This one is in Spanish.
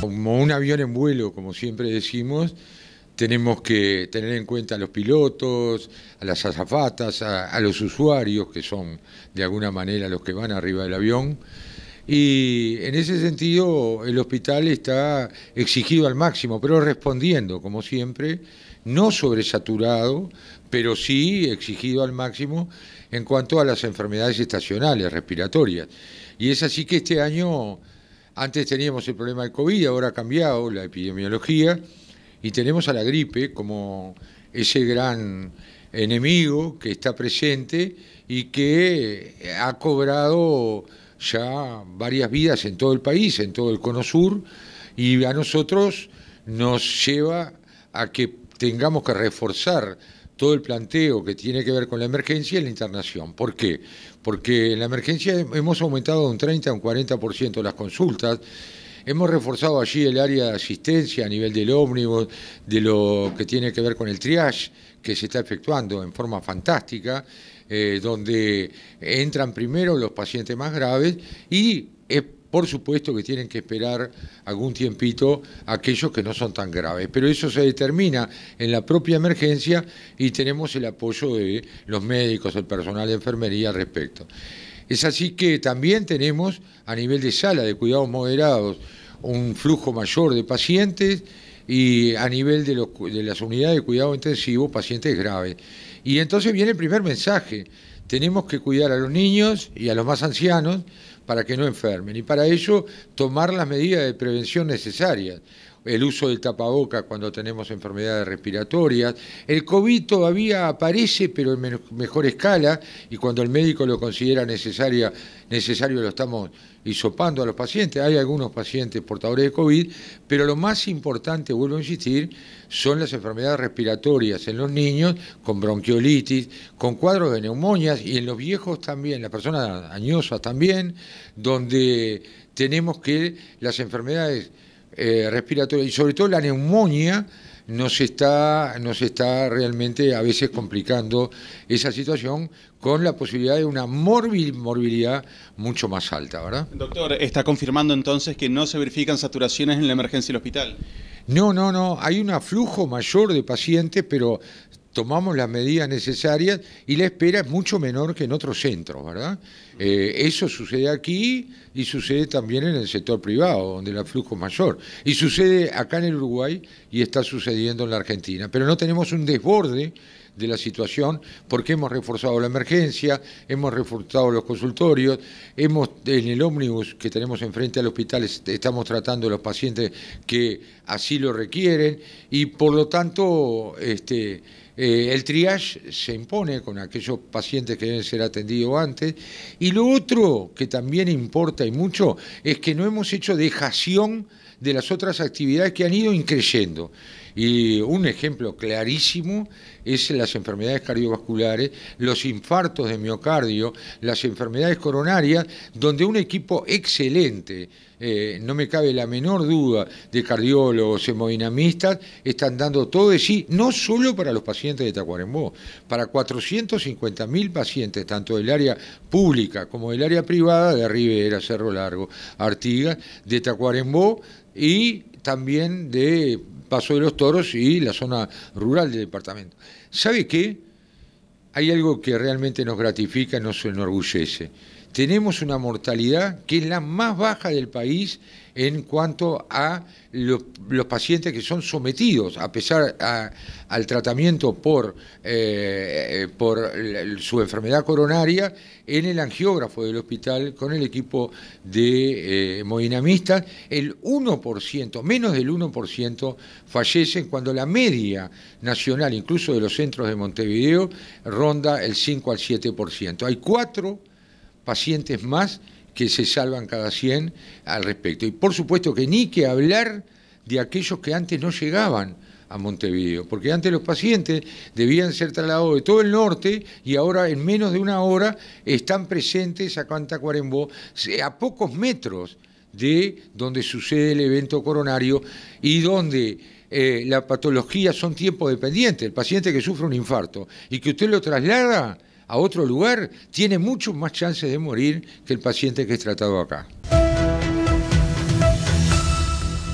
Como un avión en vuelo, como siempre decimos, tenemos que tener en cuenta a los pilotos, a las azafatas, a, los usuarios, que son de alguna manera los que van arriba del avión. Y en ese sentido el hospital está exigido al máximo, pero respondiendo, como siempre, no sobresaturado, pero sí exigido al máximo en cuanto a las enfermedades estacionales, respiratorias. Y es así que este año antes teníamos el problema de COVID, ahora ha cambiado la epidemiología y tenemos a la gripe como ese gran enemigo que está presente y que eh, ha cobrado ya varias vidas en todo el país, en todo el cono sur, y a nosotros nos lleva a que tengamos que reforzar todo el planteo que tiene que ver con la emergencia y la internación. ¿Por qué? Porque en la emergencia hemos aumentado un 30 a un 40% las consultas. Hemos reforzado allí el área de asistencia a nivel del ómnibus, de lo que tiene que ver con el triage, que se está efectuando en forma fantástica, eh, donde entran primero los pacientes más graves y es por supuesto que tienen que esperar algún tiempito aquellos que no son tan graves, pero eso se determina en la propia emergencia y tenemos el apoyo de los médicos, el personal de enfermería al respecto. Es así que también tenemos a nivel de sala de cuidados moderados un flujo mayor de pacientes y a nivel de, las unidades de cuidado intensivo pacientes graves. Y entonces viene el primer mensaje, tenemos que cuidar a los niños y a los más ancianos para que no enfermen y para ello tomar las medidas de prevención necesarias el uso del tapaboca cuando tenemos enfermedades respiratorias. El COVID todavía aparece, pero en mejor escala, y cuando el médico lo considera necesario lo estamos hisopando a los pacientes. Hay algunos pacientes portadores de COVID, pero lo más importante, vuelvo a insistir, son las enfermedades respiratorias en los niños, con bronquiolitis, con cuadros de neumonias y en los viejos también, las personas añosas también, donde tenemos que las enfermedades eh, respiratoria y sobre todo la neumonía nos está, nos está realmente a veces complicando esa situación con la posibilidad de una morbilidad mucho más alta, ¿verdad? Doctor, ¿está confirmando entonces que no se verifican saturaciones en la emergencia del hospital? No, no, no, hay un aflujo mayor de pacientes, pero tomamos las medidas necesarias y la espera es mucho menor que en otros centros, ¿verdad? Eh, eso sucede aquí y sucede también en el sector privado, donde el flujo es mayor. Y sucede acá en el Uruguay y está sucediendo en la Argentina. Pero no tenemos un desborde de la situación, porque hemos reforzado la emergencia, hemos reforzado los consultorios, hemos en el ómnibus que tenemos enfrente al hospital estamos tratando a los pacientes que así lo requieren y por lo tanto este, eh, el triage se impone con aquellos pacientes que deben ser atendidos antes. Y lo otro que también importa y mucho es que no hemos hecho dejación de las otras actividades que han ido increyendo. Y un ejemplo clarísimo es las enfermedades cardiovasculares, los infartos de miocardio, las enfermedades coronarias, donde un equipo excelente, eh, no me cabe la menor duda, de cardiólogos, hemodinamistas, están dando todo de sí, no solo para los pacientes de Tacuarembó, para 450.000 pacientes, tanto del área pública como del área privada de Rivera, Cerro Largo, Artigas, de Tacuarembó y también de Paso de los Toros y la zona rural del departamento. ¿Sabe qué? Hay algo que realmente nos gratifica, nos enorgullece tenemos una mortalidad que es la más baja del país en cuanto a los pacientes que son sometidos, a pesar al tratamiento eh, eh, por, su enfermedad coronaria, en el angiógrafo del hospital con el equipo de eh, hemodinamistas, el 1%, menos del 1% fallecen cuando la media nacional, incluso de los centros de Montevideo, ronda el 5 al 7%. Hay cuatro pacientes más que se salvan cada 100 al respecto. Y por supuesto que ni que hablar de aquellos que antes no llegaban a Montevideo, porque antes los pacientes debían ser trasladados de todo el norte y ahora en menos de una hora están presentes a Cuarembó eh, a pocos metros de donde sucede el evento coronario y donde eh, la patología son tiempo dependiente. El paciente que sufre un infarto y que usted lo traslada a otro lugar, tiene mucho más chances de morir que el paciente que es tratado acá.